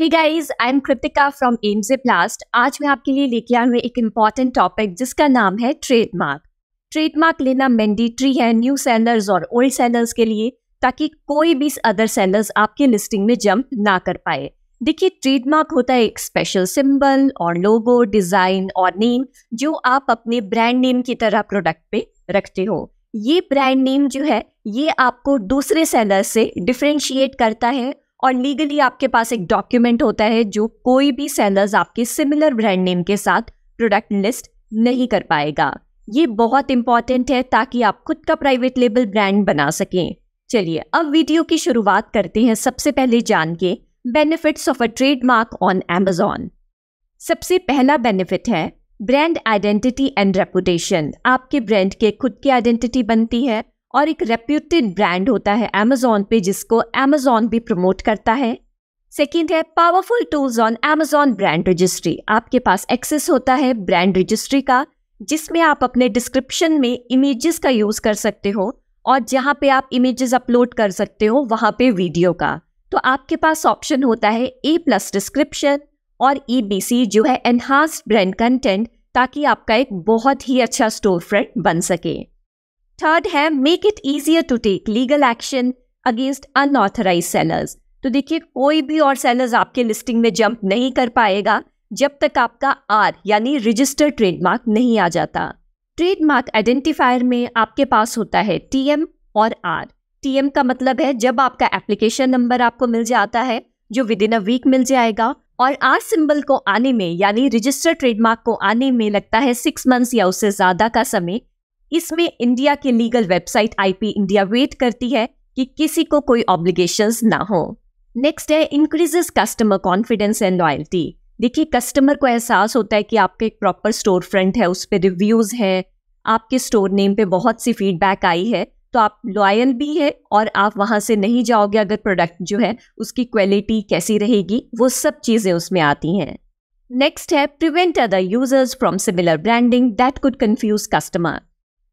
Hey guys, I am Kritika from आज मैं आपके लिए लेके आई हूँ एक इम्पॉर्टेंट टॉपिक जिसका नाम है ट्रेडमार्क ट्रेडमार्क लेना मैंडेटरी है न्यू सेलर्स और ओल्ड सेलर्स के लिए ताकि कोई भी अदर सेलर्स आपके लिस्टिंग में जंप ना कर पाए देखिए ट्रेडमार्क होता है एक स्पेशल सिंबल और लोगो डिज़ाइन और नेम जो आप अपने ब्रांड नेम की तरह प्रोडक्ट पे रखते हो ये ब्रांड नेम जो है ये आपको दूसरे सेलर से डिफ्रेंशिएट करता है और लीगली आपके पास एक डॉक्यूमेंट होता है जो कोई भी सेलर्स आपके सिमिलर ब्रांड नेम के साथ प्रोडक्ट लिस्ट नहीं कर पाएगा ये बहुत इंपॉर्टेंट है ताकि आप खुद का प्राइवेट लेबल ब्रांड बना सकें चलिए अब वीडियो की शुरुआत करते हैं सबसे पहले जान के benefits of a trademark on Amazon सबसे पहला बेनिफिट है ब्रांड आइडेंटिटी एंड रेपुटेशन आपके ब्रांड के खुद की आइडेंटिटी बनती है और एक रेप्यूटेड ब्रांड होता है अमेजोन पे जिसको अमेजोन भी प्रमोट करता है सेकेंड है powerful tools on Amazon brand registry आपके पास एक्सेस होता है ब्रांड रजिस्ट्री का जिसमें आप अपने डिस्क्रिप्शन में इमेजेस का यूज़ कर सकते हो और जहाँ पे आप इमेजेस अपलोड कर सकते हो वहाँ पे वीडियो का तो आपके पास ऑप्शन होता है ए प्लस डिस्क्रिप्शन और ई बी सी जो है एनहांस्ड ब्रांड कंटेंट ताकि आपका एक बहुत ही अच्छा स्टोर फ्रंट बन सके थर्ड है make it easier to take legal action against unauthorised sellers तो देखिए कोई भी और सेलर्स आपके लिस्टिंग में जंप नहीं कर पाएगा जब तक आपका आर यानी रजिस्टर्ड ट्रेडमार्क नहीं आ जाता ट्रेडमार्क आइडेंटिफायर में आपके पास होता है टीएम और आर टीएम का मतलब है जब आपका एप्लीकेशन नंबर आपको मिल जाता है जो विद इन अ वीक मिल जाएगा और आर सिंबल को आने में यानी रजिस्टर्ड ट्रेडमार्क को आने में लगता है सिक्स मंथ्स या उससे ज़्यादा का समय इसमें इंडिया की legal website IP India wait करती है कि किसी को कोई ऑब्लिगेशन ना हो नेक्स्ट है increases customer confidence and loyalty देखिए कस्टमर को एहसास होता है कि आपका एक प्रॉपर स्टोर फ्रंट है उस पर रिव्यूज़ है आपके स्टोर नेम पे बहुत सी फीडबैक आई है तो आप लॉयल भी है और आप वहां से नहीं जाओगे अगर प्रोडक्ट जो है उसकी क्वालिटी कैसी रहेगी वो सब चीज़ें उसमें आती हैं नेक्स्ट है prevent other users from similar branding that could confuse customer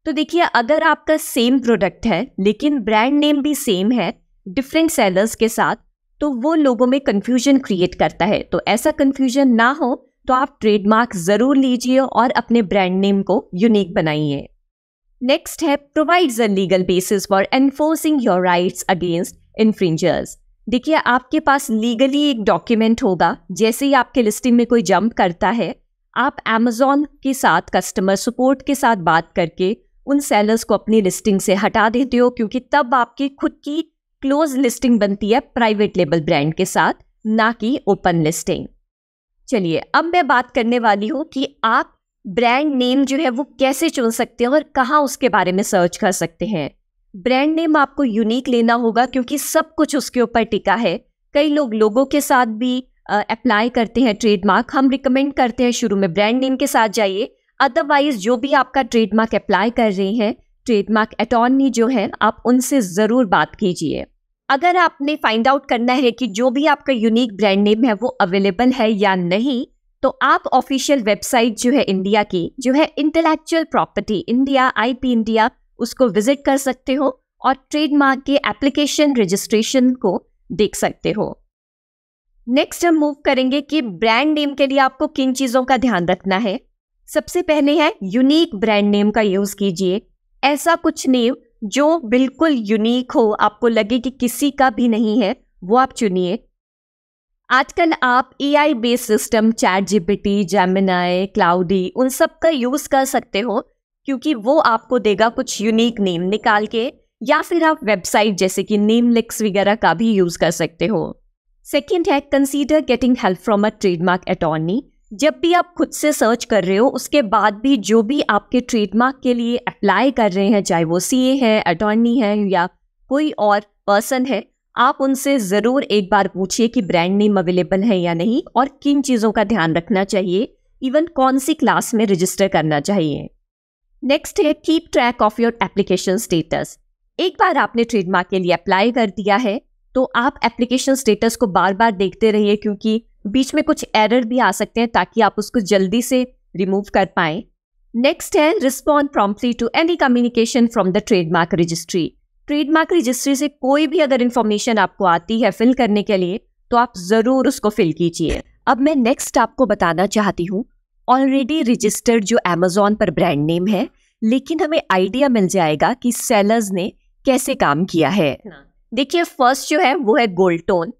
तो देखिए अगर आपका सेम प्रोडक्ट है लेकिन ब्रांड नेम भी सेम है डिफरेंट सेलर्स के साथ तो वो लोगों में कन्फ्यूजन क्रिएट करता है तो ऐसा कन्फ्यूजन ना हो तो आप ट्रेडमार्क ज़रूर लीजिए और अपने ब्रांड नेम को यूनिक बनाइए नेक्स्ट है provides a legal basis for enforcing your rights against infringers देखिए आपके पास लीगली एक डॉक्यूमेंट होगा जैसे ही आपके लिस्टिंग में कोई जंप करता है आप एमेजॉन के साथ कस्टमर सपोर्ट के साथ बात करके उन सेलर्स को अपनी लिस्टिंग से हटा देते हो क्योंकि तब आपकी खुद की क्लोज लिस्टिंग बनती है प्राइवेट लेबल ब्रांड के साथ ना कि ओपन लिस्टिंग चलिए अब मैं बात करने वाली हूँ कि आप ब्रांड नेम जो है वो कैसे चुन सकते हैं और कहाँ उसके बारे में सर्च कर सकते हैं ब्रांड नेम आपको यूनिक लेना होगा क्योंकि सब कुछ उसके ऊपर टिका है कई लोग लोगों के साथ भी अप्लाई करते हैं ट्रेडमार्क हम रिकमेंड करते हैं शुरू में ब्रांड नेम के साथ जाइए अदरवाइज जो भी आपका ट्रेडमार्क अप्लाई कर रहे हैं ट्रेडमार्क अटॉर्नी जो है आप उनसे ज़रूर बात कीजिए अगर आपने फाइंड आउट करना है कि जो भी आपका यूनिक ब्रांड नेम है वो अवेलेबल है या नहीं तो आप ऑफिशियल वेबसाइट जो है इंडिया की जो है intellectual property India IP India उसको विजिट कर सकते हो और ट्रेडमार्क के एप्लीकेशन रजिस्ट्रेशन को देख सकते हो नेक्स्ट हम मूव करेंगे कि ब्रांड नेम के लिए आपको किन चीज़ों का ध्यान रखना है सबसे पहले है यूनिक ब्रांड नेम का यूज़ कीजिए ऐसा कुछ नेम जो बिल्कुल यूनिक हो आपको लगे कि किसी का भी नहीं है वो आप चुनिए आजकल आप A I based system chat GPT Gemini Claude उन सब का यूज़ कर सकते हो क्योंकि वो आपको देगा कुछ यूनिक नेम निकाल के या फिर आप वेबसाइट जैसे कि नेम लिक्स वगैरह का भी यूज़ कर सकते हो सेकेंड है consider getting help from a trademark attorney जब भी आप खुद से सर्च कर रहे हो उसके बाद भी जो भी आपके ट्रेडमार्क के लिए अप्लाई कर रहे हैं चाहे वो सीए है अटॉर्नी है या कोई और पर्सन है आप उनसे ज़रूर एक बार पूछिए कि ब्रांड नेम अवेलेबल है या नहीं और किन चीज़ों का ध्यान रखना चाहिए इवन कौन सी क्लास में रजिस्टर करना चाहिए नेक्स्ट है keep track of your application status एक बार आपने ट्रेडमार्क के लिए अप्लाई कर दिया है तो आप एप्लीकेशन स्टेटस को बार बार देखते रहिए क्योंकि बीच में कुछ एरर भी आ सकते हैं ताकि आप उसको जल्दी से रिमूव कर पाए नेक्स्ट है respond promptly to any communication from the trademark registry trademark registry से कोई भी अगर इन्फॉर्मेशन आपको आती है फिल करने के लिए तो आप ज़रूर उसको फिल कीजिए अब मैं नेक्स्ट आपको बताना चाहती हूँ ऑलरेडी रजिस्टर्ड जो एमेजोन पर ब्रांड नेम है लेकिन हमें आइडिया मिल जाएगा कि सेलर्स ने कैसे काम किया है हाँ। देखिए फर्स्ट जो है वो है गोल्ड टोन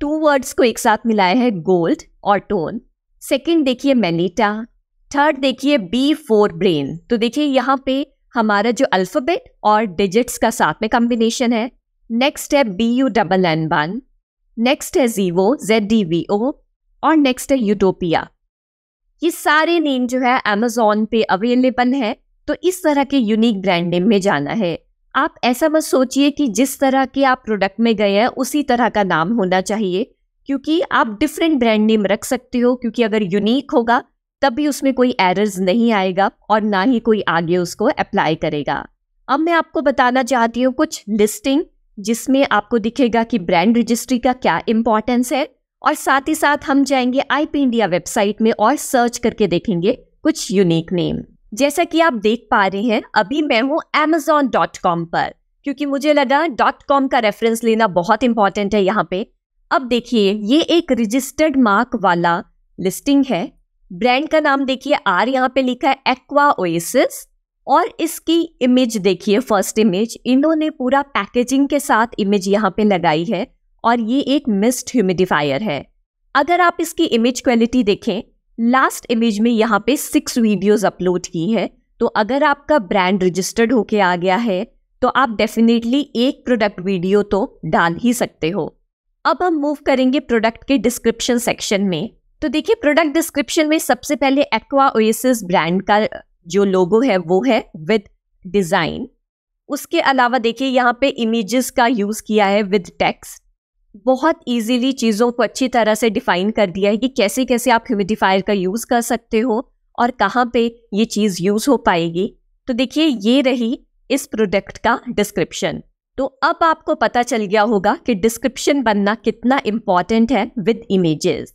टू वर्ड्स को एक साथ मिलाया है गोल्ड और टोन सेकंड देखिए मेनिटा थर्ड देखिए बी फोर ब्रेन तो देखिए यहाँ पे हमारा जो अल्फ़ाबेट और डिजिट्स का साथ में कॉम्बिनेशन है नेक्स्ट है B U double N one next है जीवो जेड डी वी ओ और नेक्स्ट है यूटोपिया ये सारे नेम जो है अमेजोन पे अवेलेबल है तो इस तरह के यूनिक ब्रांड नेम में जाना है आप ऐसा मत सोचिए कि जिस तरह के आप प्रोडक्ट में गए हैं उसी तरह का नाम होना चाहिए क्योंकि आप डिफरेंट ब्रांड नेम रख सकते हो क्योंकि अगर यूनिक होगा तब भी उसमें कोई एरर्स नहीं आएगा और ना ही कोई आगे उसको अप्लाई करेगा अब मैं आपको बताना चाहती हूँ कुछ लिस्टिंग जिसमें आपको दिखेगा कि ब्रांड रजिस्ट्री का क्या इम्पोर्टेंस है और साथ ही साथ हम जाएंगे आईपी इंडिया वेबसाइट में और सर्च करके देखेंगे कुछ यूनिक नेम जैसा कि आप देख पा रहे हैं अभी मैं हूँ एमेजोन डॉट कॉम पर क्योंकि मुझे लगा डॉट कॉम का रेफरेंस लेना बहुत इंपॉर्टेंट है यहाँ पे अब देखिए ये एक रजिस्टर्ड मार्क वाला लिस्टिंग है ब्रांड का नाम देखिए आर यहाँ पे लिखा है एक्वा ओएसिस और इसकी इमेज देखिए फर्स्ट इमेज इन्होंने पूरा पैकेजिंग के साथ इमेज यहाँ पे लगाई है और ये एक मिस्ट ह्यूमिडिफायर है अगर आप इसकी इमेज क्वालिटी देखें लास्ट इमेज में यहाँ पे सिक्स वीडियोस अपलोड की है तो अगर आपका ब्रांड रजिस्टर्ड होके आ गया है तो आप डेफिनेटली एक प्रोडक्ट वीडियो तो डाल ही सकते हो अब हम मूव करेंगे प्रोडक्ट के डिस्क्रिप्शन सेक्शन में तो देखिए प्रोडक्ट डिस्क्रिप्शन में सबसे पहले एक्वा ओएसिस ब्रांड का जो लोगो है वो है विद डिज़ाइन उसके अलावा देखिए यहाँ पे इमेजेस का यूज़ किया है विद टेक्स्ट बहुत इजीली चीज़ों को अच्छी तरह से डिफ़ाइन कर दिया है कि कैसे कैसे आप ह्यूमिडिफायर का यूज़ कर सकते हो और कहाँ पे ये चीज़ यूज़ हो पाएगी तो देखिए ये रही इस प्रोडक्ट का डिस्क्रिप्शन तो अब आपको पता चल गया होगा कि डिस्क्रिप्शन बनना कितना इम्पॉर्टेंट है विद इमेजेस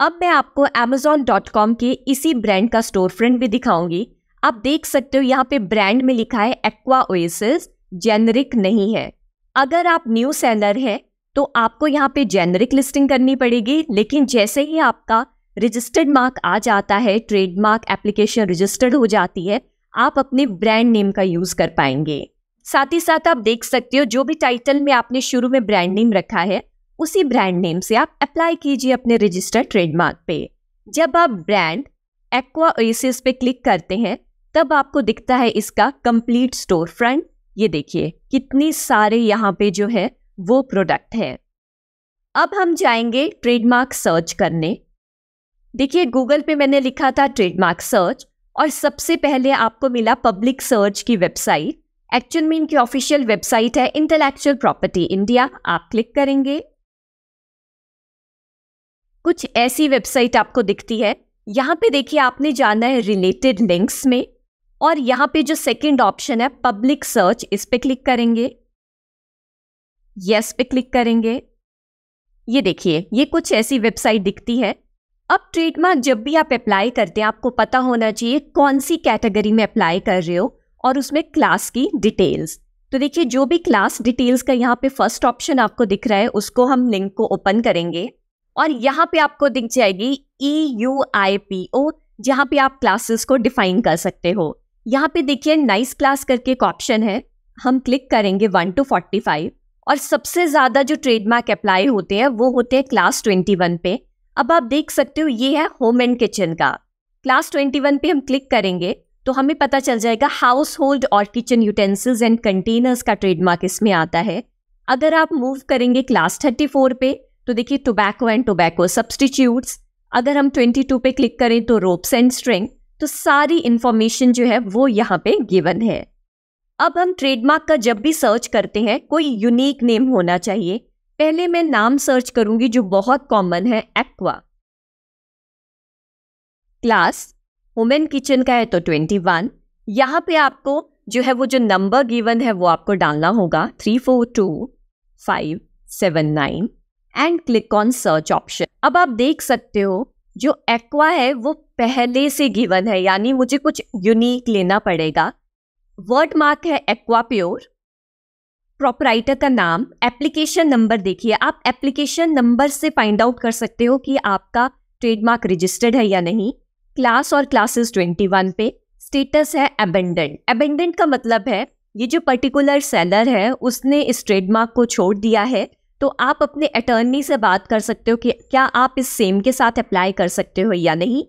अब मैं आपको डॉट कॉम के इसी ब्रांड का स्टोर फ्रंट भी दिखाऊंगी आप देख सकते हो यहाँ पे ब्रांड में लिखा है एक्वा ओएसिस जेनरिक नहीं है अगर आप न्यू सेलर हैं तो आपको यहाँ पे जेनरिक लिस्टिंग करनी पड़ेगी लेकिन जैसे ही आपका रजिस्टर्ड मार्क आ जाता है ट्रेडमार्क एप्लीकेशन रजिस्टर्ड हो जाती है आप अपने ब्रांड नेम का यूज़ कर पाएंगे साथ ही साथ आप देख सकते हो जो भी टाइटल में आपने शुरू में ब्रांड नेम रखा है उसी ब्रांड नेम से आप अप्लाई कीजिए अपने रजिस्टर्ड ट्रेडमार्क पे जब आप ब्रांड एक्वा ओएसिस पे क्लिक करते हैं तब आपको दिखता है इसका कंप्लीट स्टोर फ्रंट ये देखिए कितनी सारे यहाँ पे जो है वो प्रोडक्ट है अब हम जाएंगे ट्रेडमार्क सर्च करने देखिए गूगल पे मैंने लिखा था ट्रेडमार्क सर्च और सबसे पहले आपको मिला पब्लिक सर्च की वेबसाइट एक्चुअल में इनकी ऑफिशियल वेबसाइट है इंटेलेक्चुअल प्रॉपर्टी इंडिया आप क्लिक करेंगे कुछ ऐसी वेबसाइट आपको दिखती है यहां पे देखिए आपने जाना है रिलेटेड लिंक्स में और यहां पे जो सेकंड ऑप्शन है पब्लिक सर्च इस पर क्लिक करेंगे यस पे क्लिक करेंगे ये देखिए ये कुछ ऐसी वेबसाइट दिखती है अब ट्रेडमार्क जब भी आप अप्लाई करते हैं आपको पता होना चाहिए कौन सी कैटेगरी में अप्लाई कर रहे हो और उसमें क्लास की डिटेल्स तो देखिए जो भी क्लास डिटेल्स का यहाँ पे फर्स्ट ऑप्शन आपको दिख रहा है उसको हम लिंक को ओपन करेंगे और यहाँ पे आपको दिख जाएगी E U I P O जहाँ पे आप क्लासेस को डिफाइन कर सकते हो यहाँ पे देखिए नाइस क्लास करके एक ऑप्शन है हम क्लिक करेंगे वन टू फोर्टी फाइव और सबसे ज़्यादा जो ट्रेडमार्क अप्लाई होते हैं वो होते हैं क्लास ट्वेंटी वन पे अब आप देख सकते हो ये है होम एंड किचन का क्लास ट्वेंटी वन पे हम क्लिक करेंगे तो हमें पता चल जाएगा हाउस होल्ड और किचन यूटेंसिल्स एंड कंटेनर्स का ट्रेडमार्क इसमें आता है अगर आप मूव करेंगे क्लास थर्टी फोर पे तो देखिए टोबैको एंड टोबैको सब्सटीट्यूट अगर हम ट्वेंटी टू पे क्लिक करें तो रोप्स एंड स्ट्रिंग तो सारी इन्फॉर्मेशन जो है वो यहाँ पे गिवन है अब हम ट्रेडमार्क का जब भी सर्च करते हैं कोई यूनिक नेम होना चाहिए पहले मैं नाम सर्च करूंगी जो बहुत कॉमन है एक्वा क्लास वुमेन किचन का है तो ट्वेंटी वन यहाँ पे आपको जो है वो जो नंबर गिवन है वो आपको डालना होगा three four two five seven nine and click on search option अब आप देख सकते हो जो एक्वा है वो पहले से गिवन है यानी मुझे कुछ यूनिक लेना पड़ेगा वर्ड मार्क है एक्वाप्योर प्रॉपराइटर का नाम एप्लीकेशन नंबर देखिए आप एप्लीकेशन नंबर से फाइंड आउट कर सकते हो कि आपका ट्रेडमार्क रजिस्टर्ड है या नहीं क्लास और क्लासेस 21 पे स्टेटस है एबेंडेंट एबेंडेंट का मतलब है ये जो पर्टिकुलर सेलर है उसने इस ट्रेडमार्क को छोड़ दिया है तो आप अपने अटर्नी से बात कर सकते हो कि क्या आप इस सेम के साथ अप्लाई कर सकते हो या नहीं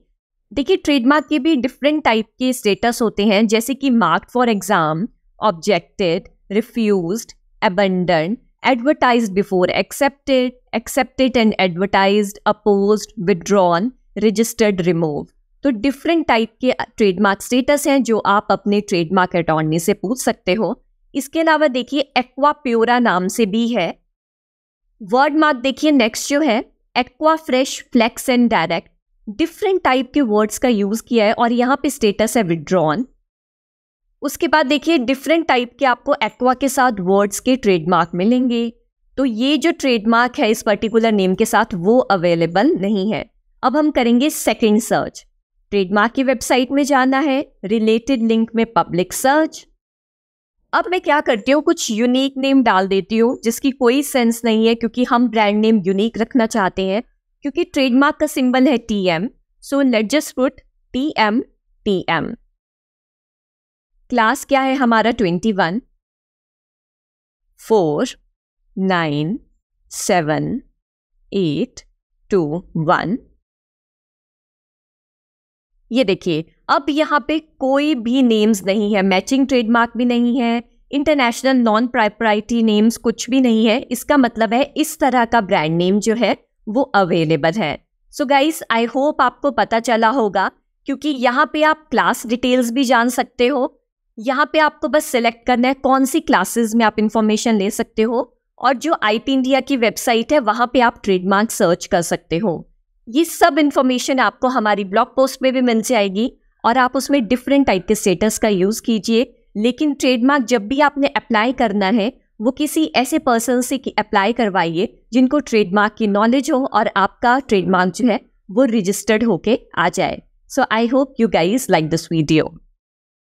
देखिए ट्रेडमार्क के भी डिफरेंट टाइप के स्टेटस होते हैं जैसे कि mark for exam objected refuse abandon advertise before accepted accepted and advertise oppose withdrawn registered remove तो डिफरेंट टाइप के ट्रेडमार्क स्टेटस हैं जो आप अपने ट्रेडमार्क अटॉर्नी से पूछ सकते हो इसके अलावा देखिए एक्वा प्योरा नाम से भी है वर्ड मार्क देखिए नेक्स्ट जो है aqua fresh flax and direct different type के वर्ड्स का यूज़ किया है और यहाँ पे स्टेटस है विड्रॉन उसके बाद देखिए डिफरेंट टाइप के आपको एक्वा के साथ वर्ड्स के ट्रेडमार्क मिलेंगे तो ये जो ट्रेडमार्क है इस पर्टिकुलर नेम के साथ वो अवेलेबल नहीं है अब हम करेंगे सेकेंड सर्च ट्रेडमार्क की वेबसाइट में जाना है रिलेटेड लिंक में पब्लिक सर्च अब मैं क्या करती हूँ कुछ यूनिक नेम डाल देती हूँ जिसकी कोई सेंस नहीं है क्योंकि हम ब्रांड नेम यूनिक रखना चाहते हैं क्योंकि ट्रेडमार्क का सिंबल है T M so let just put T M T M class क्या है हमारा twenty one four nine seven eight two one ये देखिए अब यहाँ पे कोई भी नेम्स नहीं है मैचिंग ट्रेडमार्क भी नहीं है इंटरनेशनल नॉन प्राइप्राइटी नेम्स कुछ भी नहीं है इसका मतलब है इस तरह का ब्रांड नेम जो है वो अवेलेबल है सो गाइस आई होप आपको पता चला होगा क्योंकि यहाँ पे आप क्लास डिटेल्स भी जान सकते हो यहाँ पे आपको बस सिलेक्ट करना है कौन सी क्लासेस में आप इन्फॉर्मेशन ले सकते हो और जो आई टी इंडिया की वेबसाइट है वहाँ पे आप ट्रेडमार्क सर्च कर सकते हो ये सब इन्फॉर्मेशन आपको हमारी ब्लॉग पोस्ट में भी मिल जाएगी और आप उसमें डिफरेंट टाइप के स्टेटस का यूज़ कीजिए लेकिन ट्रेडमार्क जब भी आपने अप्लाई करना है वो किसी ऐसे पर्सन से अप्लाई करवाइए जिनको ट्रेडमार्क की नॉलेज हो और आपका ट्रेडमार्क जो है वो रजिस्टर्ड होके आ जाए so I hope you guys like this video